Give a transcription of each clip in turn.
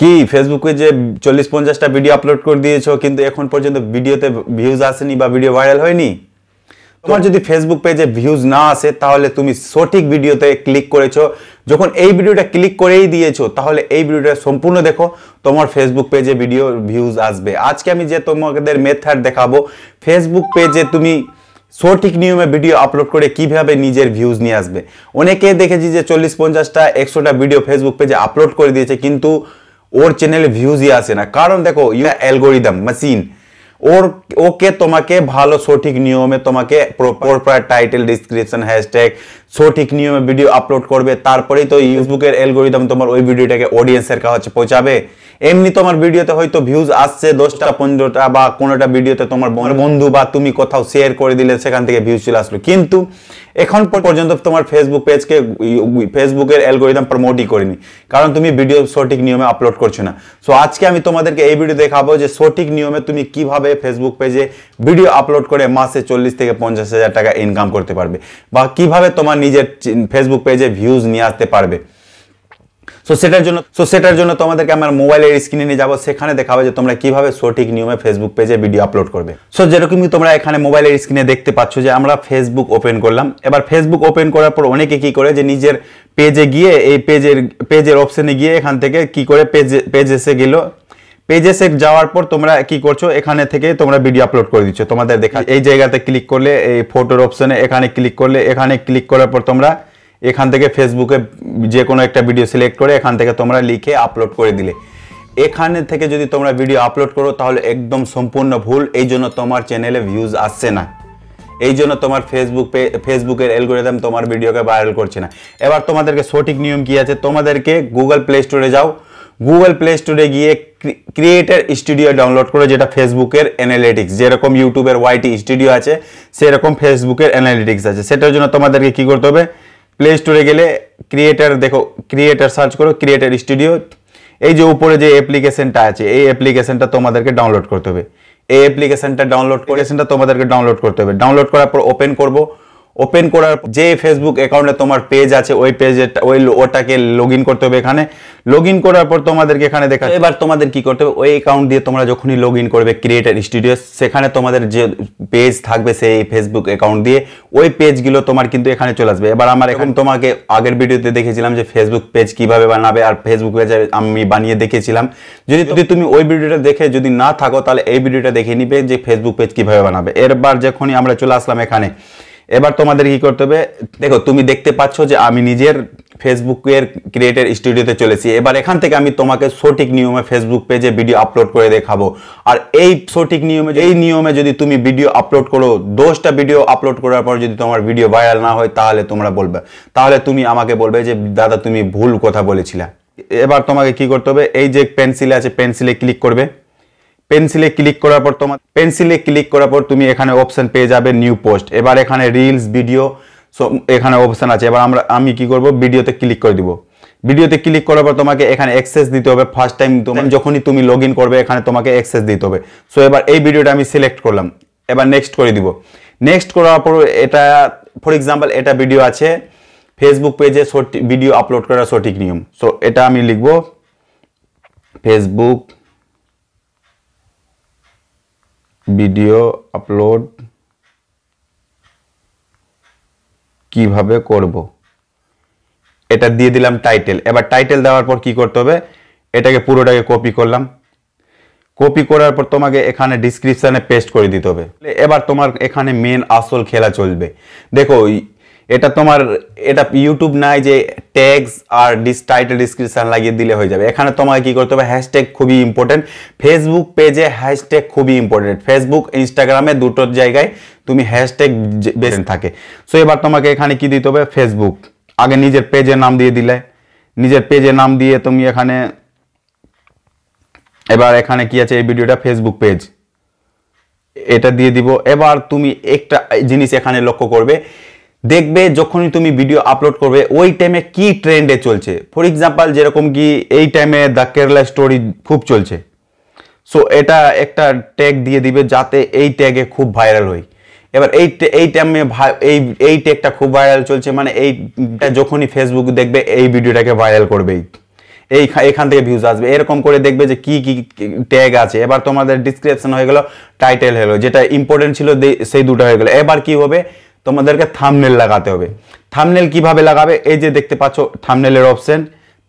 কি ফেসবুকে যে চল্লিশ পঞ্চাশটা ভিডিও আপলোড করে দিয়েছো কিন্তু এখন পর্যন্ত ভিডিওতে ভিউজ আসেনি বা ভিডিও ভাইরাল হয়নি তোমার যদি ফেসবুক পেজে ভিউজ না আসে তাহলে তুমি সঠিক ভিডিওতে ক্লিক করেছো যখন এই ভিডিওটা ক্লিক করেই দিয়েছো তাহলে এই ভিডিওটা সম্পূর্ণ দেখো তোমার ফেসবুক পেজে ভিডিও ভিউজ আসবে আজকে আমি যে তোমাদের মেথড দেখাবো ফেসবুক পেজে তুমি সঠিক নিয়মে ভিডিও আপলোড করে কিভাবে নিজের ভিউজ নিয়ে আসবে অনেকে দেখেছি যে চল্লিশ পঞ্চাশটা একশোটা ভিডিও ফেসবুক পেজে আপলোড করে দিয়েছে কিন্তু ওর চ্যানেলে ভিউজই আসে না কারণ দেখো ইউ অ্যালগোরিদম মেশিন ওর ওকে তোমাকে ভালো সঠিক নিয়মে তোমাকে প্রপার টাইটেল ডিসক্রিপশন হ্যাশট্যাগ সঠিক নিয়মে ভিডিও আপলোড করবে তারপরেই তো ইউসবুকের অ্যালগোরিদম তোমার ওই ভিডিওটাকে অডিয়েন্সের কাছে পৌঁছাবে এমনি তোমার ভিডিওতে হয়তো ভিউজ আসছে দশটা পনেরোটা বা কোনোটা ভিডিওতে তোমার বন্ধু বা তুমি কোথাও শেয়ার করে দিলে সেখান থেকে ভিউজ চলে আসলো কিন্তু এখন পর্যন্ত তোমার ফেসবুক পেজকে ফেসবুকের অ্যালগোরিদম প্রমোটই করিনি কারণ তুমি ভিডিও সঠিক নিয়মে আপলোড করছো না সো আজকে আমি তোমাদেরকে এই ভিডিও দেখাবো যে সঠিক নিয়মে তুমি কিভাবে ফেসবুক পেজে ভিডিও আপলোড করে মাসে চল্লিশ থেকে পঞ্চাশ হাজার টাকা ইনকাম করতে পারবে বা কিভাবে তোমার নিজের ফেসবুক পেজে ভিউজ নিয়ে আসতে পারবে সো সেটার জন্য সো সেটার জন্য তোমাদেরকে আমার মোবাইলের স্ক্রিনে নিয়ে যাবো সেখানে দেখাবে যে তোমরা কিভাবে সঠিক নিয়মে ফেসবুক পেজে ভিডিও আপলোড করবে সো যেরকমই তোমরা এখানে মোবাইলের স্ক্রিনে দেখতে পাচ্ছ যে আমরা ফেসবুক ওপেন করলাম এবার ফেসবুক ওপেন করার পর অনেকে কি করে যে নিজের পেজে গিয়ে এই পেজের পেজের অপশনে গিয়ে এখান থেকে কি করে পেজ পেজ এসে গেলো পেজেসে যাওয়ার পর তোমরা কি করছো এখানে থেকে তোমরা ভিডিও আপলোড করে দিচ্ছ তোমাদের দেখা এই জায়গাতে ক্লিক করলে এই ফটোর অপশনে এখানে ক্লিক করলে এখানে ক্লিক করার পর তোমরা এখান থেকে ফেসবুকে যে কোনো একটা ভিডিও সিলেক্ট করে এখান থেকে তোমরা লিখে আপলোড করে দিলে এখানে থেকে যদি তোমরা ভিডিও আপলোড করো তাহলে একদম সম্পূর্ণ ভুল এই জন্য তোমার চ্যানেলে ভিউজ আসছে না এই জন্য তোমার ফেসবুক পে ফেসবুকের অ্যালগোরিদম তোমার ভিডিওকে ভাইরাল করছে না এবার তোমাদেরকে সঠিক নিয়ম কী আছে তোমাদেরকে গুগল প্লে স্টোরে যাও গুগল প্লে স্টোরে গিয়ে ক্রিয়েটার স্টুডিও ডাউনলোড করো যেটা ফেসবুকের অ্যানালিটিক্স যেরকম ইউটিউবের ওয়াইটি স্টুডিও আছে সেরকম ফেসবুকের অ্যানালিটিক্স আছে সেটার জন্য তোমাদেরকে কি করতে হবে প্লে স্টোরে গেলে ক্রিয়েটার দেখো ক্রিয়েটার সার্চ করো ক্রিয়েটার স্টুডিও এই যে উপরে যে অ্যাপ্লিকেশনটা আছে এই অ্যাপ্লিকেশনটা তোমাদেরকে ডাউনলোড করতে হবে এই অ্যাপ্লিকেশনটা ডাউনলোড করেছেনটা তোমাদেরকে ডাউনলোড করতে হবে ডাউনলোড করার পর ওপেন করব ওপেন করার যে ফেসবুক অ্যাকাউন্টে তোমার পেজ আছে ওই পেজে ওই ওটাকে লগ করতে হবে এখানে লগ ইন করার পর তোমাদেরকে এখানে দেখা এবার তোমাদের কি করতে হবে ওই অ্যাকাউন্ট দিয়ে তোমরা যখনই লগ ইন করবে ক্রিয়েটার স্টুডিও সেখানে তোমাদের যে পেজ থাকবে সেই ফেসবুক অ্যাকাউন্ট দিয়ে ওই পেজগুলো তোমার কিন্তু এখানে চলে আসবে এবার আমার এখন তোমাকে আগের ভিডিওতে দেখেছিলাম যে ফেসবুক পেজ কিভাবে বানাবে আর ফেসবুক পেজ আমি বানিয়ে দেখেছিলাম যদি যদি তুমি ওই ভিডিওটা দেখে যদি না থাকো তাহলে এই ভিডিওটা দেখে নিবে যে ফেসবুক পেজ কিভাবে বানাবে এরবার যখনই আমরা চলে আসলাম এখানে এবার তোমাদের কি করতে হবে দেখো তুমি দেখতে পাচ্ছ যে আমি নিজের ফেসবুকের ক্রিয়েটার স্টুডিওতে চলেছি এবার এখান থেকে আমি তোমাকে সঠিক নিয়মে ফেসবুক পেজে ভিডিও আপলোড করে দেখাবো আর এই সঠিক নিয়মে এই নিয়মে যদি তুমি ভিডিও আপলোড করো দশটা ভিডিও আপলোড করার পর যদি তোমার ভিডিও ভাইরাল না হয় তাহলে তোমরা বলবে তাহলে তুমি আমাকে বলবে যে দাদা তুমি ভুল কথা বলেছিলে এবার তোমাকে কি করতে হবে এই যে পেন্সিল আছে পেন্সিলে ক্লিক করবে পেন্সিলে ক্লিক করার পর তোমার পেন্সিলে ক্লিক করার পর তুমি এখানে অপশন পেয়ে যাবে নিউ পোস্ট এবার এখানে রিলস ভিডিও সো এখানে অপশান আছে এবার আমরা আমি কি করব ভিডিওতে ক্লিক করে দিব ভিডিওতে ক্লিক করার পর তোমাকে এখানে অ্যাক্সেস দিতে হবে ফার্স্ট টাইম তোমার যখনই তুমি লগ করবে এখানে তোমাকে অ্যাক্সেস দিতে হবে সো এবার এই ভিডিওটা আমি সিলেক্ট করলাম এবার নেক্সট করে দিব নেক্সট করার পর এটা ফর এক্সাম্পল এটা ভিডিও আছে ফেসবুক পেজে সঠিক ভিডিও আপলোড করার সঠিক নিয়ম সো এটা আমি লিখব ফেসবুক ভিডিও আপলোড কিভাবে করব। এটা দিয়ে দিলাম টাইটেল এবার টাইটেল দেওয়ার পর কি করতে হবে এটাকে পুরোটাকে কপি করলাম কপি করার পর তোমাকে এখানে ডিসক্রিপশানে পেস্ট করে দিতে হবে এবার তোমার এখানে মেন আসল খেলা চলবে দেখো এটা তোমার এটা ইউটিউব নাই যে ট্যাগস আর ডিস টাইটেল ডিসক্রিপশান লাগিয়ে দিলে হয়ে যাবে এখানে তোমাকে কি করতে হবে হ্যাশট্যাগ খুবই ইম্পর্টেন্ট ফেসবুক পেজে হ্যাশট্যাগ খুবই ইম্পর্টেন্ট ফেসবুক ইনস্টাগ্রামে দুটোর জায়গায় তুমি হ্যাশট্যাগ বেশি থাকে সো এবার তোমাকে এখানে কি দিতে হবে ফেসবুক আগে নিজের পেজের নাম দিয়ে দিলে নিজের পেজের নাম দিয়ে তুমি এখানে এবার এখানে কি আছে এই ভিডিওটা ফেসবুক পেজ এটা দিয়ে দিব এবার তুমি একটা জিনিস এখানে লক্ষ্য করবে দেখবে যখনই তুমি ভিডিও আপলোড করবে ওই টাইমে কি ট্রেন্ডে চলছে ফর এক্সাম্পল যেরকম কি এই টাইমে দ্য কেরালা স্টোরি খুব চলছে সো এটা একটা ট্যাগ দিয়ে দিবে যাতে এই ট্যাগে খুব ভাইরাল হয় এবার এই এই টাইমে এই এই ট্যাগটা খুব ভাইরাল চলছে মানে এইটা যখনই ফেসবুক দেখবে এই ভিডিওটাকে ভাইরাল করবেই এই এখান থেকে ভিউজ আসবে এরকম করে দেখবে যে কি কি ট্যাগ আছে এবার তোমাদের ডিসক্রিপশন হয়ে গেল টাইটেল হলো যেটা ইম্পর্টেন্ট ছিল সেই দুটো হয়ে গেল এবার কি হবে তোমাদেরকে থামনেল লাগাতে হবে থামনেল কিভাবে লাগাবে এই যে দেখতে পাচ্ছ থামনেলের অপশন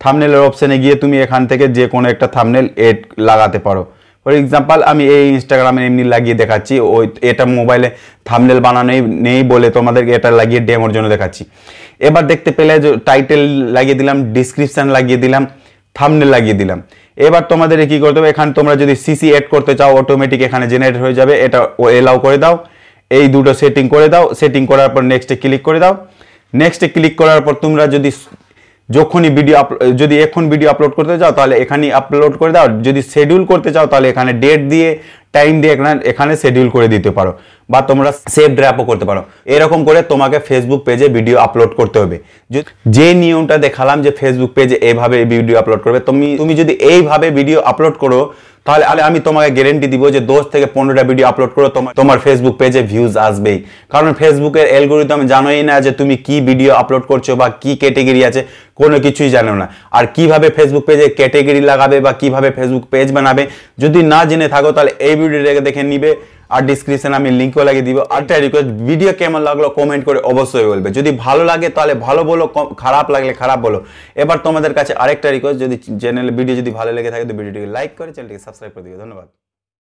থামনেলের অপশানে গিয়ে তুমি এখান থেকে যে কোনো একটা থামনেল এড লাগাতে পারো ফর এক্সাম্পল আমি এই ইনস্টাগ্রামে এমনি লাগিয়ে দেখাচ্ছি ওই এটা মোবাইলে থামনেল বানানোই নেই বলে তোমাদেরকে এটা লাগিয়ে ডেমোর জন্য দেখাচ্ছি এবার দেখতে পেলে যে টাইটেল লাগিয়ে দিলাম ডিসক্রিপশান লাগিয়ে দিলাম থামনেল লাগিয়ে দিলাম এবার তোমাদের কি করতে হবে এখানে তোমরা যদি সিসি এড করতে চাও অটোমেটিক এখানে জেনারেট হয়ে যাবে এটা এলাও করে দাও এই দুটো সেটিং করে দাও সেটিং করার পর নেক্সটে ক্লিক করে দাও নেক্সটে ক্লিক করার পর তোমরা যদি যখনই ভিডিও যদি এখন ভিডিও আপলোড করতে চাও তাহলে এখানেই আপলোড করে দাও যদি শেডিউল করতে চাও তাহলে এখানে ডেট দিয়ে টাইম দিয়ে এখানে এখানে শেডিউল করে দিতে পারো বা তোমরা সেভ ড্র্যাপও করতে পারো এরকম করে তোমাকে ফেসবুক পেজে ভিডিও আপলোড করতে হবে যে নিয়মটা দেখালাম যে ফেসবুক পেজে এইভাবে ভিডিও আপলোড করবে তুমি তুমি যদি এইভাবে ভিডিও আপলোড করো তাহলে আমি তোমাকে গ্যারেন্টি দিব যে দশ থেকে পনেরোটা ভিডিও আপলোড করো তোমার তোমার ফেসবুক পেজে ভিউজ আসবেই কারণ ফেসবুকের অ্যালগোরিদম জানোই না যে তুমি কি ভিডিও আপলোড করছো বা কি ক্যাটেগরি আছে কোনো কিছুই জানো না আর কিভাবে ফেসবুক পেজে ক্যাটেগরি লাগাবে বা কিভাবে ফেসবুক পেজ বানাবে যদি না জেনে থাকো তাহলে এই ভিডিওটাকে দেখে নিবে আর ডিসক্রিপশানে আমি লিঙ্কও লাগিয়ে দিব আর একটা রিকোয়েস্ট ভিডিও কেমন লাগলো কমেন্ট করে অবশ্যই বলবে যদি ভালো লাগে তাহলে ভালো বলো খারাপ লাগলে খারাপ বলো এবার তোমাদের কাছে আরেকটা রিকোয়েস্ট যদি চ্যানেলে ভিডিও যদি ভালো লেগে থাকে তো ভিডিওটিকে লাইক করে চ্যানেলটিকে সাবস্ক্রাইব করে দিবে ধন্যবাদ